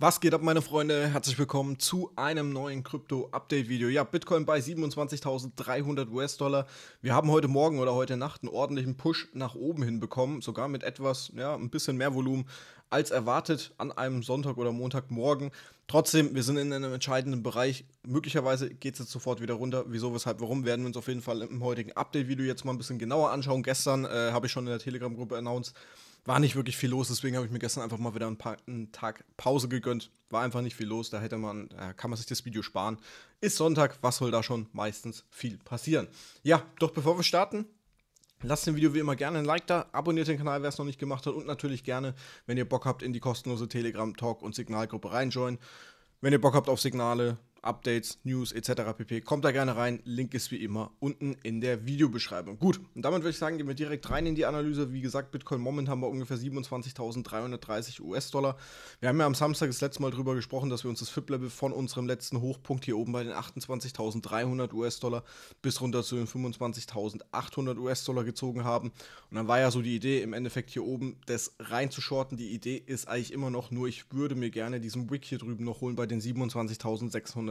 Was geht ab, meine Freunde? Herzlich willkommen zu einem neuen Krypto-Update-Video. Ja, Bitcoin bei 27.300 US-Dollar. Wir haben heute Morgen oder heute Nacht einen ordentlichen Push nach oben hinbekommen, sogar mit etwas, ja, ein bisschen mehr Volumen als erwartet an einem Sonntag oder Montagmorgen. Trotzdem, wir sind in einem entscheidenden Bereich. Möglicherweise geht es jetzt sofort wieder runter. Wieso, weshalb, warum, werden wir uns auf jeden Fall im heutigen Update-Video jetzt mal ein bisschen genauer anschauen. Gestern äh, habe ich schon in der Telegram-Gruppe announced, war nicht wirklich viel los, deswegen habe ich mir gestern einfach mal wieder einen, pa einen, Tag Pause gegönnt. War einfach nicht viel los, da hätte man, äh, kann man sich das Video sparen. Ist Sonntag, was soll da schon meistens viel passieren? Ja, doch bevor wir starten, Lasst dem Video wie immer gerne ein Like da, abonniert den Kanal, wer es noch nicht gemacht hat und natürlich gerne, wenn ihr Bock habt, in die kostenlose Telegram-Talk- und Signalgruppe reinjoinen. Wenn ihr Bock habt auf Signale, Updates, News etc. pp. Kommt da gerne rein. Link ist wie immer unten in der Videobeschreibung. Gut, und damit würde ich sagen, gehen wir direkt rein in die Analyse. Wie gesagt, Bitcoin Moment haben wir ungefähr 27.330 US-Dollar. Wir haben ja am Samstag das letzte Mal drüber gesprochen, dass wir uns das FIP-Level von unserem letzten Hochpunkt hier oben bei den 28.300 US-Dollar bis runter zu den 25.800 US-Dollar gezogen haben. Und dann war ja so die Idee, im Endeffekt hier oben das reinzuschorten. Die Idee ist eigentlich immer noch, nur ich würde mir gerne diesen Wick hier drüben noch holen bei den 27.600.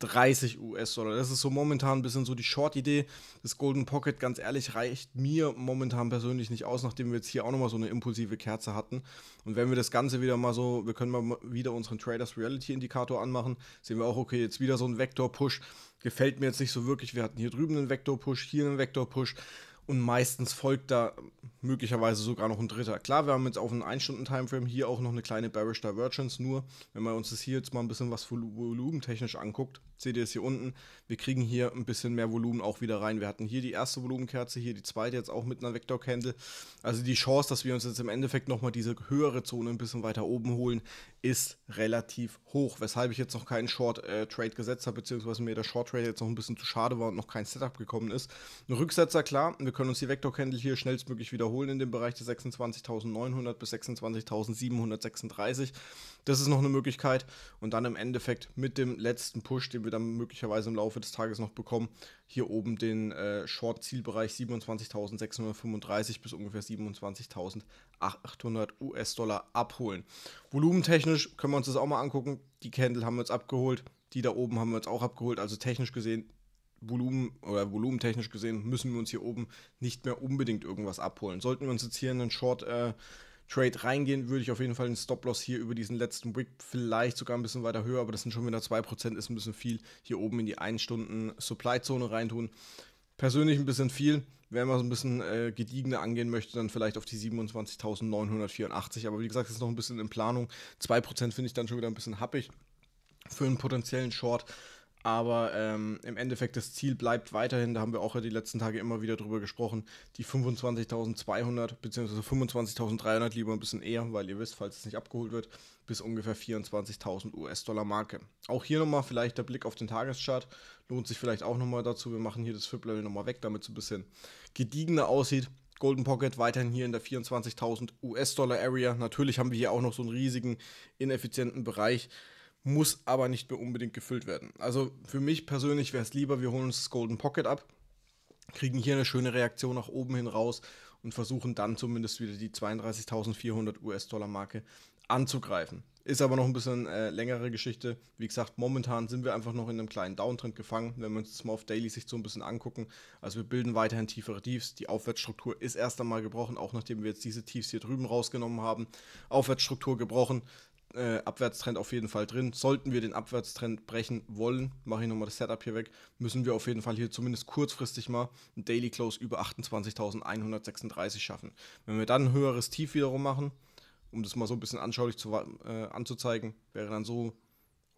130 US-Dollar. Das ist so momentan ein bisschen so die Short-Idee. Das Golden Pocket, ganz ehrlich, reicht mir momentan persönlich nicht aus, nachdem wir jetzt hier auch nochmal so eine impulsive Kerze hatten. Und wenn wir das Ganze wieder mal so, wir können mal wieder unseren Traders Reality Indikator anmachen, sehen wir auch, okay, jetzt wieder so ein Vektor-Push. Gefällt mir jetzt nicht so wirklich. Wir hatten hier drüben einen Vektor-Push, hier einen Vektor-Push. Und meistens folgt da möglicherweise sogar noch ein dritter. Klar, wir haben jetzt auf einen 1-Stunden-Timeframe hier auch noch eine kleine Bearish Divergence. Nur, wenn man uns das hier jetzt mal ein bisschen was volumentechnisch anguckt, seht ihr es hier unten. Wir kriegen hier ein bisschen mehr Volumen auch wieder rein. Wir hatten hier die erste Volumenkerze, hier die zweite jetzt auch mit einer Vector Candle. Also die Chance, dass wir uns jetzt im Endeffekt nochmal diese höhere Zone ein bisschen weiter oben holen, ist relativ hoch. Weshalb ich jetzt noch keinen Short äh, Trade gesetzt habe, beziehungsweise mir der Short Trade jetzt noch ein bisschen zu schade war und noch kein Setup gekommen ist. Ein Rücksetzer, klar, wir können uns die Vektorkennel hier schnellstmöglich wiederholen in dem Bereich der 26.900 bis 26.736. Das ist noch eine Möglichkeit. Und dann im Endeffekt mit dem letzten Push, den wir dann möglicherweise im Laufe des Tages noch bekommen, hier oben den äh, Short-Zielbereich 27.635 bis ungefähr 27.800 US-Dollar abholen. Volumentechnisch können wir uns das auch mal angucken. Die Candle haben wir jetzt abgeholt. Die da oben haben wir jetzt auch abgeholt. Also technisch gesehen Volumen oder volumentechnisch gesehen müssen wir uns hier oben nicht mehr unbedingt irgendwas abholen. Sollten wir uns jetzt hier in einen Short äh, Trade reingehen, würde ich auf jeden Fall den Stop-Loss hier über diesen letzten Wick vielleicht sogar ein bisschen weiter höher, aber das sind schon wieder 2%, ist ein bisschen viel, hier oben in die 1-Stunden-Supply-Zone reintun. Persönlich ein bisschen viel. Wenn man so ein bisschen äh, gediegener angehen möchte, dann vielleicht auf die 27.984. Aber wie gesagt, ist noch ein bisschen in Planung. 2% finde ich dann schon wieder ein bisschen happig für einen potenziellen Short. Aber ähm, im Endeffekt, das Ziel bleibt weiterhin, da haben wir auch die letzten Tage immer wieder drüber gesprochen, die 25.200 bzw. 25.300 lieber ein bisschen eher, weil ihr wisst, falls es nicht abgeholt wird, bis ungefähr 24.000 US-Dollar Marke. Auch hier nochmal vielleicht der Blick auf den Tageschart, lohnt sich vielleicht auch nochmal dazu. Wir machen hier das FIP-Level nochmal weg, damit es ein bisschen gediegener aussieht. Golden Pocket weiterhin hier in der 24.000 US-Dollar Area. Natürlich haben wir hier auch noch so einen riesigen, ineffizienten Bereich muss aber nicht mehr unbedingt gefüllt werden. Also für mich persönlich wäre es lieber, wir holen uns das Golden Pocket ab, kriegen hier eine schöne Reaktion nach oben hin raus und versuchen dann zumindest wieder die 32.400 US-Dollar-Marke anzugreifen. Ist aber noch ein bisschen äh, längere Geschichte. Wie gesagt, momentan sind wir einfach noch in einem kleinen Downtrend gefangen, wenn wir uns das mal auf Daily sich so ein bisschen angucken. Also wir bilden weiterhin tiefere Tiefs. Die Aufwärtsstruktur ist erst einmal gebrochen, auch nachdem wir jetzt diese Tiefs hier drüben rausgenommen haben. Aufwärtsstruktur gebrochen, äh, Abwärtstrend auf jeden Fall drin. Sollten wir den Abwärtstrend brechen wollen, mache ich nochmal das Setup hier weg, müssen wir auf jeden Fall hier zumindest kurzfristig mal einen Daily Close über 28.136 schaffen. Wenn wir dann ein höheres Tief wiederum machen, um das mal so ein bisschen anschaulich zu, äh, anzuzeigen, wäre dann so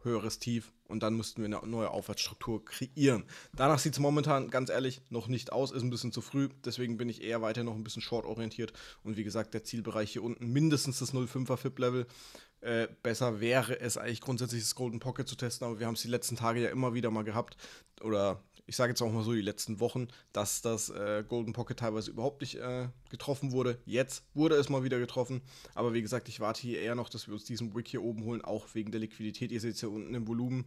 höheres Tief und dann müssten wir eine neue Aufwärtsstruktur kreieren. Danach sieht es momentan, ganz ehrlich, noch nicht aus, ist ein bisschen zu früh, deswegen bin ich eher weiter noch ein bisschen short orientiert und wie gesagt, der Zielbereich hier unten, mindestens das 0,5er FIP-Level, äh, besser wäre es eigentlich grundsätzlich das Golden Pocket zu testen, aber wir haben es die letzten Tage ja immer wieder mal gehabt, oder ich sage jetzt auch mal so die letzten Wochen, dass das äh, Golden Pocket teilweise überhaupt nicht äh, getroffen wurde. Jetzt wurde es mal wieder getroffen, aber wie gesagt, ich warte hier eher noch, dass wir uns diesen Wick hier oben holen, auch wegen der Liquidität. Ihr seht es hier unten im Volumen,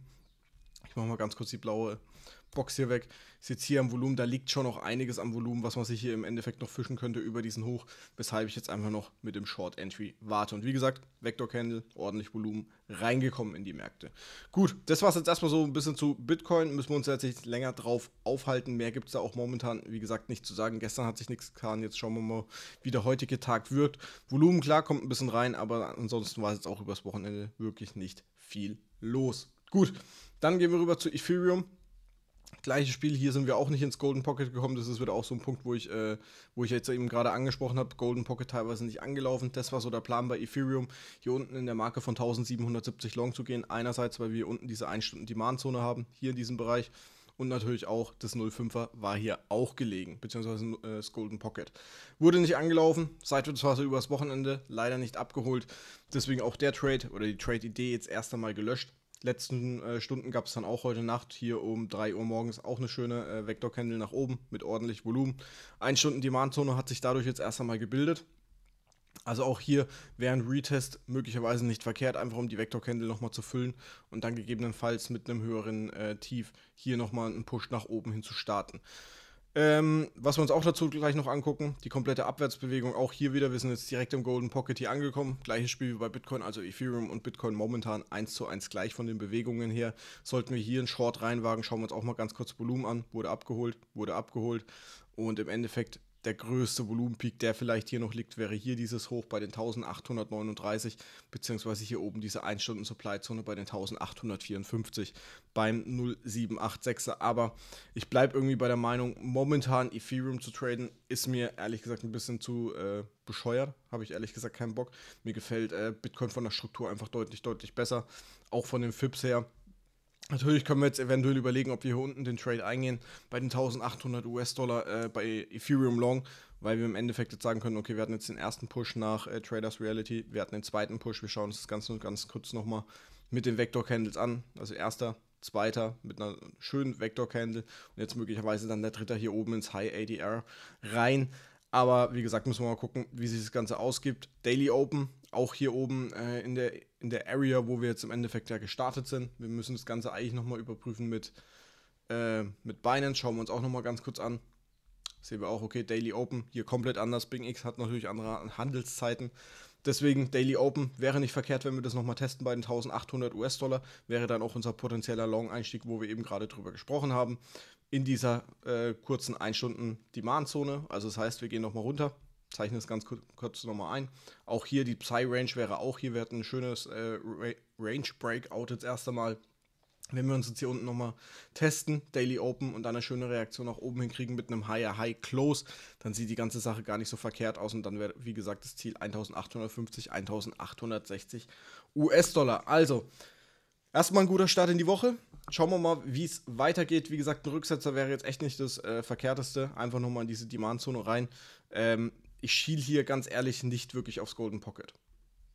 ich mache mal ganz kurz die blaue Box hier weg. Ist jetzt hier am Volumen, da liegt schon noch einiges am Volumen, was man sich hier im Endeffekt noch fischen könnte über diesen Hoch, weshalb ich jetzt einfach noch mit dem Short Entry warte. Und wie gesagt, Vector Candle, ordentlich Volumen reingekommen in die Märkte. Gut, das war es jetzt erstmal so ein bisschen zu Bitcoin. Müssen wir uns jetzt nicht länger drauf aufhalten. Mehr gibt es da auch momentan, wie gesagt, nicht zu sagen. Gestern hat sich nichts getan. Jetzt schauen wir mal, wie der heutige Tag wirkt. Volumen, klar, kommt ein bisschen rein, aber ansonsten war es jetzt auch übers Wochenende wirklich nicht viel los. Gut, dann gehen wir rüber zu Ethereum. Gleiches Spiel, hier sind wir auch nicht ins Golden Pocket gekommen. Das ist wieder auch so ein Punkt, wo ich, äh, wo ich jetzt eben gerade angesprochen habe. Golden Pocket teilweise nicht angelaufen. Das war so der Plan bei Ethereum, hier unten in der Marke von 1770 Long zu gehen. Einerseits, weil wir unten diese 1-Stunden-Demand-Zone haben, hier in diesem Bereich. Und natürlich auch das 05er war hier auch gelegen, beziehungsweise äh, das Golden Pocket. Wurde nicht angelaufen, seit wir Seitwärtsphase übers Wochenende, leider nicht abgeholt. Deswegen auch der Trade oder die Trade-Idee jetzt erst einmal gelöscht letzten äh, Stunden gab es dann auch heute Nacht hier um 3 Uhr morgens auch eine schöne äh, Vektor-Candle nach oben mit ordentlich Volumen. 1 Stunden Demand-Zone hat sich dadurch jetzt erst einmal gebildet. Also auch hier wäre ein Retest möglicherweise nicht verkehrt, einfach um die Vektor-Candle nochmal zu füllen und dann gegebenenfalls mit einem höheren äh, Tief hier nochmal einen Push nach oben hin zu starten. Ähm, was wir uns auch dazu gleich noch angucken, die komplette Abwärtsbewegung, auch hier wieder, wir sind jetzt direkt im Golden Pocket hier angekommen. Gleiches Spiel wie bei Bitcoin, also Ethereum und Bitcoin momentan 1 zu 1 gleich von den Bewegungen her. Sollten wir hier einen Short reinwagen, schauen wir uns auch mal ganz kurz Volumen an, wurde abgeholt, wurde abgeholt und im Endeffekt der größte Volumenpeak, der vielleicht hier noch liegt, wäre hier dieses Hoch bei den 1839, beziehungsweise hier oben diese 1-Stunden-Supply-Zone bei den 1854 beim 0786er. Aber ich bleibe irgendwie bei der Meinung, momentan Ethereum zu traden, ist mir ehrlich gesagt ein bisschen zu äh, bescheuert. Habe ich ehrlich gesagt keinen Bock. Mir gefällt äh, Bitcoin von der Struktur einfach deutlich, deutlich besser. Auch von den FIPS her Natürlich können wir jetzt eventuell überlegen, ob wir hier unten den Trade eingehen bei den 1800 US-Dollar äh, bei Ethereum Long, weil wir im Endeffekt jetzt sagen können, okay, wir hatten jetzt den ersten Push nach äh, Traders Reality, wir hatten den zweiten Push, wir schauen uns das Ganze ganz kurz nochmal mit den Vector Candles an. Also erster, zweiter mit einer schönen Vector Candle und jetzt möglicherweise dann der dritte hier oben ins High ADR rein. Aber wie gesagt, müssen wir mal gucken, wie sich das Ganze ausgibt. Daily Open, auch hier oben äh, in, der, in der Area, wo wir jetzt im Endeffekt ja gestartet sind. Wir müssen das Ganze eigentlich nochmal überprüfen mit, äh, mit Binance. Schauen wir uns auch nochmal ganz kurz an. Sehen wir auch, okay, Daily Open, hier komplett anders. Bing X hat natürlich andere Handelszeiten. Deswegen Daily Open wäre nicht verkehrt, wenn wir das nochmal testen bei den 1800 US-Dollar. Wäre dann auch unser potenzieller Long-Einstieg, wo wir eben gerade drüber gesprochen haben. In dieser äh, kurzen 1-Stunden-Demand-Zone. Also das heißt, wir gehen nochmal runter zeichne es ganz kurz, kurz nochmal ein. Auch hier die Psy-Range wäre auch hier. Wir hatten ein schönes äh, Range-Breakout jetzt erst einmal wenn wir uns jetzt hier unten nochmal testen, Daily Open und dann eine schöne Reaktion nach oben hinkriegen mit einem Higher High Close, dann sieht die ganze Sache gar nicht so verkehrt aus und dann wäre, wie gesagt, das Ziel 1850, 1860 US-Dollar. Also, erstmal ein guter Start in die Woche. Schauen wir mal, wie es weitergeht. Wie gesagt, ein Rücksetzer wäre jetzt echt nicht das äh, Verkehrteste. Einfach nochmal in diese Demandzone rein. Ähm, ich schiel hier ganz ehrlich nicht wirklich aufs Golden Pocket.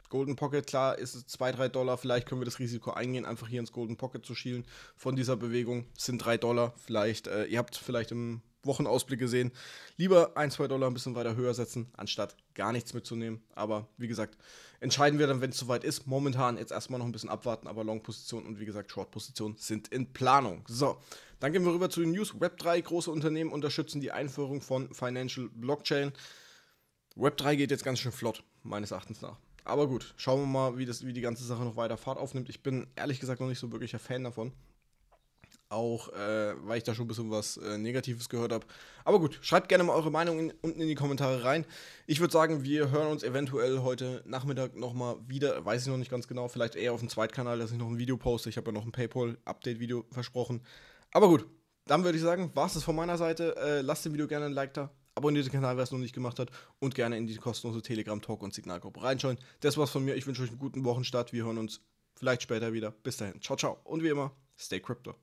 Golden Pocket, klar, ist es 2, 3 Dollar, vielleicht können wir das Risiko eingehen, einfach hier ins Golden Pocket zu schielen von dieser Bewegung. Sind 3 Dollar, vielleicht, äh, ihr habt vielleicht im Wochenausblick gesehen, lieber 1, 2 Dollar ein bisschen weiter höher setzen, anstatt gar nichts mitzunehmen. Aber wie gesagt, entscheiden wir dann, wenn es soweit ist. Momentan jetzt erstmal noch ein bisschen abwarten, aber Long-Position und wie gesagt Short-Position sind in Planung. So, dann gehen wir rüber zu den News. Web3, große Unternehmen unterstützen die Einführung von Financial Blockchain. Web3 geht jetzt ganz schön flott, meines Erachtens nach aber gut, schauen wir mal, wie, das, wie die ganze Sache noch weiter Fahrt aufnimmt. Ich bin ehrlich gesagt noch nicht so wirklich ein Fan davon. Auch äh, weil ich da schon ein bisschen was äh, Negatives gehört habe. Aber gut, schreibt gerne mal eure Meinung in, unten in die Kommentare rein. Ich würde sagen, wir hören uns eventuell heute Nachmittag nochmal wieder. Weiß ich noch nicht ganz genau. Vielleicht eher auf dem Zweitkanal, dass ich noch ein Video poste. Ich habe ja noch ein PayPal-Update-Video versprochen. Aber gut, dann würde ich sagen, war es das von meiner Seite. Äh, lasst dem Video gerne ein Like da. Abonniert den Kanal, wer es noch nicht gemacht hat. Und gerne in die kostenlose Telegram-Talk- und Signalgruppe reinschauen. Das war's von mir. Ich wünsche euch einen guten Wochenstart. Wir hören uns vielleicht später wieder. Bis dahin. Ciao, ciao. Und wie immer, stay crypto.